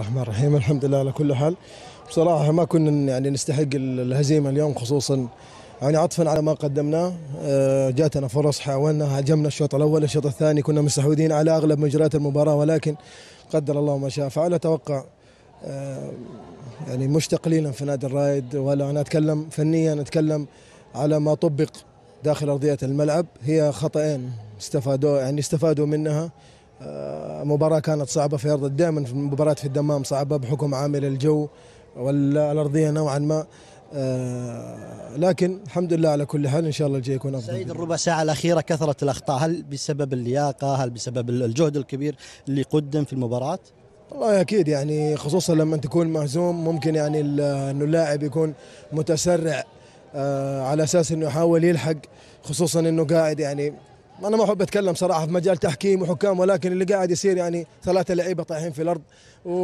الرحمن الرحيم الحمد لله على كل حال بصراحة ما كنا يعني نستحق الهزيمة اليوم خصوصا يعني عطفا على ما قدمناه آه، جاتنا فرص حاولنا هاجمنا الشوط الأول الشوط الثاني كنا مستحوذين على أغلب مجريات المباراة ولكن قدر الله ما شاء فعل أتوقع آه، يعني مش تقليلا في نادي الرائد ولا أنا أتكلم فنيا أتكلم على ما طبق داخل أرضية الملعب هي خطأين استفادوا يعني استفادوا منها آه، مباراة كانت صعبة في أرض دائما في مباراة في الدمام صعبة بحكم عامل الجو والأرضية نوعا ما آه، لكن الحمد لله على كل حال ان شاء الله الجاي يكون افضل سعيد الربع ساعه الاخيره كثره الاخطاء هل بسبب اللياقه هل بسبب الجهد الكبير اللي قدم في المباراه والله اكيد يعني خصوصا لما تكون مهزوم ممكن يعني انه اللاعب يكون متسرع آه، على اساس انه يحاول يلحق خصوصا انه قاعد يعني انا ما احب اتكلم صراحه في مجال تحكيم وحكام ولكن اللي قاعد يصير يعني ثلاثه لعيبه طايحين في الارض و...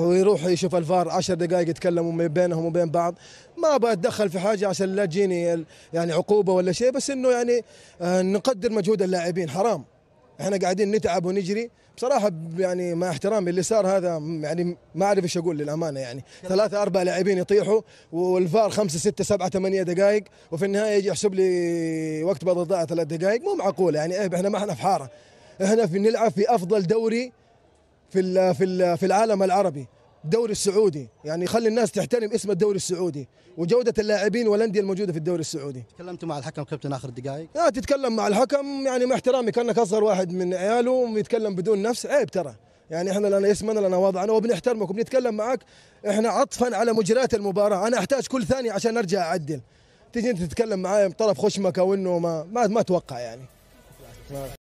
ويروح يشوف الفار عشر دقائق يتكلموا بينهم وبين بعض ما ابغى اتدخل في حاجه عشان لا تجيني يعني عقوبه ولا شيء بس انه يعني آه، نقدر مجهود اللاعبين حرام احنا قاعدين نتعب ونجري بصراحه يعني مع احترامي اللي صار هذا يعني ما اعرف ايش اقول للامانه يعني ثلاثه اربع لاعبين يطيحوا والفار خمسه سته سبعه ثمانيه دقائق وفي النهايه يجي يحسب لي وقت بدل ضاع ثلاث دقائق مو معقوله يعني إيه، احنا ما احنا في حاره احنا في نلعب في افضل دوري في ال في ال في العالم العربي الدوري السعودي يعني خلي الناس تحترم اسم الدوري السعودي وجوده اللاعبين والانديه الموجوده في الدوري السعودي تكلمت مع الحكم كابتن اخر دقائق لا تتكلم مع الحكم يعني مع احترامي كانك اصغر واحد من عياله ويتكلم بدون نفس عيب ترى يعني احنا لنا اسمنا لنا وضعنا وبنحترمك وبنتكلم معك احنا عطفا على مجريات المباراه انا احتاج كل ثانيه عشان ارجع اعدل تجي انت تتكلم معايا بطرف خشمك او انه ما ما, ما اتوقع يعني